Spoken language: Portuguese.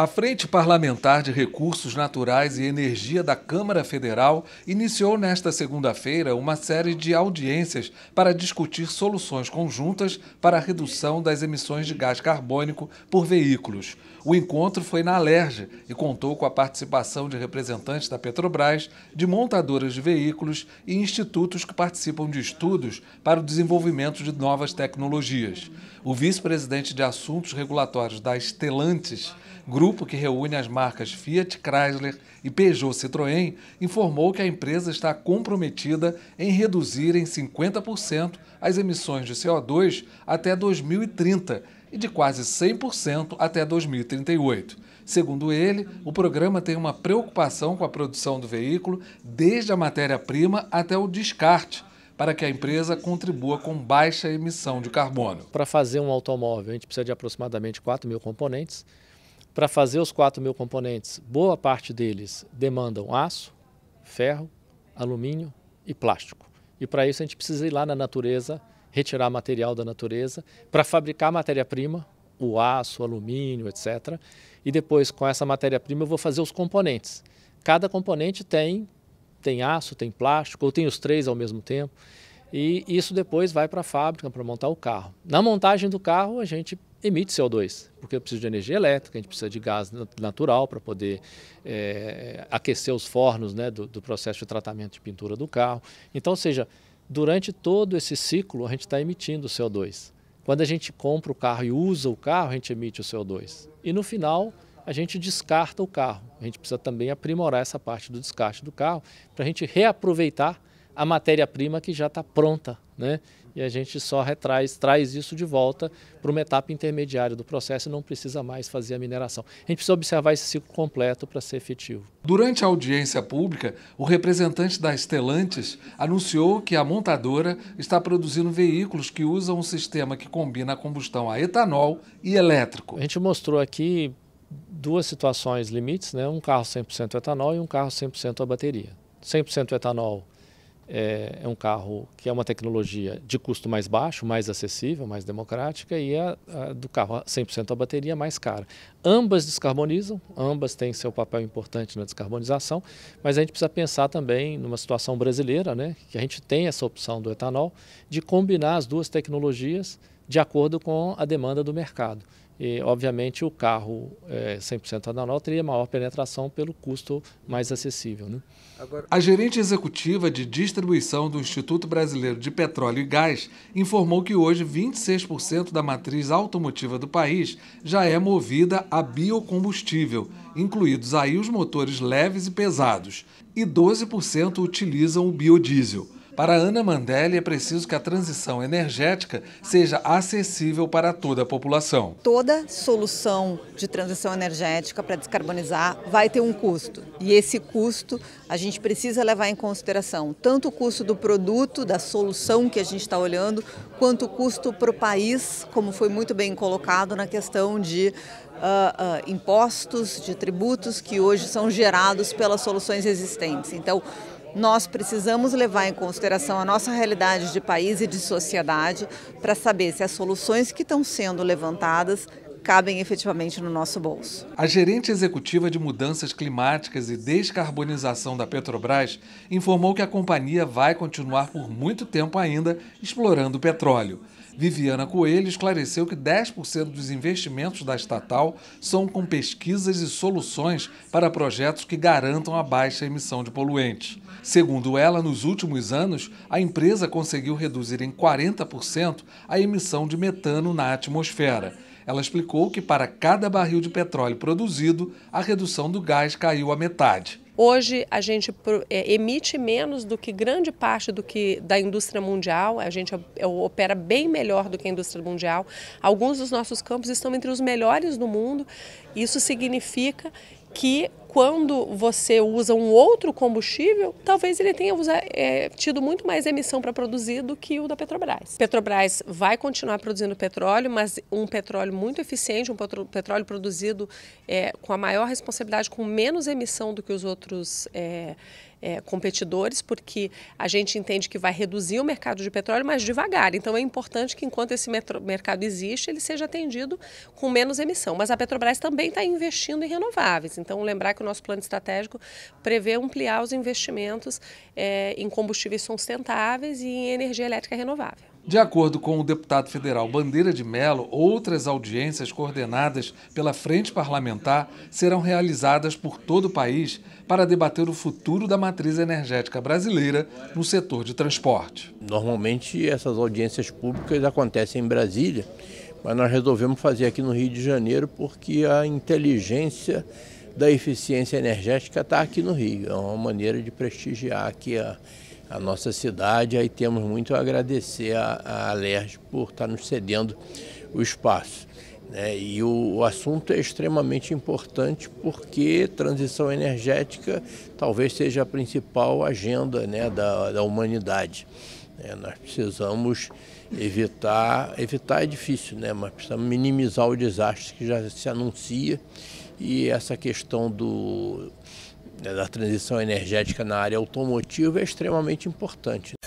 A Frente Parlamentar de Recursos Naturais e Energia da Câmara Federal iniciou nesta segunda-feira uma série de audiências para discutir soluções conjuntas para a redução das emissões de gás carbônico por veículos. O encontro foi na Alerj e contou com a participação de representantes da Petrobras, de montadoras de veículos e institutos que participam de estudos para o desenvolvimento de novas tecnologias. O vice-presidente de Assuntos Regulatórios da Estelantes, grupo grupo que reúne as marcas Fiat, Chrysler e Peugeot Citroën informou que a empresa está comprometida em reduzir em 50% as emissões de CO2 até 2030 e de quase 100% até 2038. Segundo ele, o programa tem uma preocupação com a produção do veículo, desde a matéria-prima até o descarte, para que a empresa contribua com baixa emissão de carbono. Para fazer um automóvel, a gente precisa de aproximadamente 4 mil componentes. Para fazer os 4 mil componentes, boa parte deles demandam aço, ferro, alumínio e plástico. E para isso a gente precisa ir lá na natureza, retirar material da natureza, para fabricar matéria-prima, o aço, o alumínio, etc. E depois, com essa matéria-prima, eu vou fazer os componentes. Cada componente tem, tem aço, tem plástico, ou tem os três ao mesmo tempo. E isso depois vai para a fábrica para montar o carro. Na montagem do carro, a gente emite CO2, porque eu preciso de energia elétrica, a gente precisa de gás natural para poder é, aquecer os fornos né, do, do, processo de tratamento de pintura do carro. Então, ou seja, durante todo esse ciclo, a gente está emitindo CO2. Quando a gente compra o carro e usa o carro, a gente emite o CO2. E no final, a gente descarta o carro. A gente precisa também aprimorar essa parte do descarte do carro para a gente reaproveitar a matéria-prima que já está pronta, né? E a gente só retraz, traz isso de volta para uma etapa intermediária do processo e não precisa mais fazer a mineração. A gente precisa observar esse ciclo completo para ser efetivo. Durante a audiência pública, o representante da Estelantes anunciou que a montadora está produzindo veículos que usam um sistema que combina a combustão a etanol e elétrico. A gente mostrou aqui duas situações limites, né? um carro 100% etanol e um carro 100% a bateria. 100% etanol é, é, um carro que é uma tecnologia de custo mais baixo, mais acessível, mais democrática e a, é, a é do carro 100% a bateria mais cara. Ambas descarbonizam, ambas têm seu papel importante na descarbonização, mas a gente precisa pensar também numa situação brasileira, né, que a gente tem essa opção do etanol de combinar as duas tecnologias de acordo com a demanda do mercado. E, obviamente, o carro é, 100% anual teria maior penetração pelo custo mais acessível. Né? A gerente executiva de distribuição do Instituto Brasileiro de Petróleo e Gás informou que hoje 26% da matriz automotiva do país já é movida a biocombustível, incluídos aí os motores leves e pesados, e 12% utilizam o biodiesel. Para Ana Mandelli, é preciso que a transição energética seja acessível para toda a população. Toda solução de transição energética para descarbonizar vai ter um custo. E esse custo a gente precisa levar em consideração tanto o custo do produto, da solução que a gente está olhando, quanto o custo para o país, como foi muito bem colocado na questão de Uh, uh, impostos, de tributos que hoje são gerados pelas soluções existentes. Então, nós precisamos levar em consideração a nossa realidade de país e de sociedade para saber se as soluções que estão sendo levantadas cabem efetivamente no nosso bolso. A gerente executiva de mudanças climáticas e descarbonização da Petrobras informou que a companhia vai continuar por muito tempo ainda explorando o petróleo. Viviana Coelho esclareceu que 10% dos investimentos da estatal são com pesquisas e soluções para projetos que garantam a baixa emissão de poluentes. Segundo ela, nos últimos anos, a empresa conseguiu reduzir em 40% a emissão de metano na atmosfera ela explicou que para cada barril de petróleo produzido, a redução do gás caiu a metade. Hoje a gente é, emite menos do que grande parte do que da indústria mundial, a gente é, opera bem melhor do que a indústria mundial. Alguns dos nossos campos estão entre os melhores do mundo. Isso significa que quando você usa um outro combustível, talvez ele tenha usado, é, tido muito mais emissão para produzir do que o da Petrobras. Petrobras vai continuar produzindo petróleo, mas um petróleo muito eficiente, um petróleo produzido é, com a maior responsabilidade, com menos emissão do que os outros. É, é, competidores, porque a gente entende que vai reduzir o mercado de petróleo, mas devagar. Então é importante que enquanto esse metro, mercado existe, ele seja atendido com menos emissão. Mas a Petrobras também está investindo em renováveis. Então lembrar que o nosso plano estratégico prevê ampliar os investimentos é, em combustíveis sustentáveis e em energia elétrica renovável. De acordo com o deputado federal Bandeira de Melo, outras audiências coordenadas pela Frente Parlamentar serão realizadas por todo o país para debater o futuro da matriz energética brasileira no setor de transporte. Normalmente essas audiências públicas acontecem em Brasília, mas nós resolvemos fazer aqui no Rio de Janeiro porque a inteligência da eficiência energética está aqui no Rio. É uma maneira de prestigiar aqui a a nossa cidade. Aí temos muito a agradecer a, a Alerj por estar tá nos cedendo o espaço. Né? E o, o, assunto é extremamente importante porque transição energética talvez seja a principal agenda né, da, da humanidade. Né? nós precisamos evitar, evitar é difícil, né? mas precisamos minimizar o desastre que já se anuncia e essa questão do né, da transição energética na área automotiva é extremamente importante.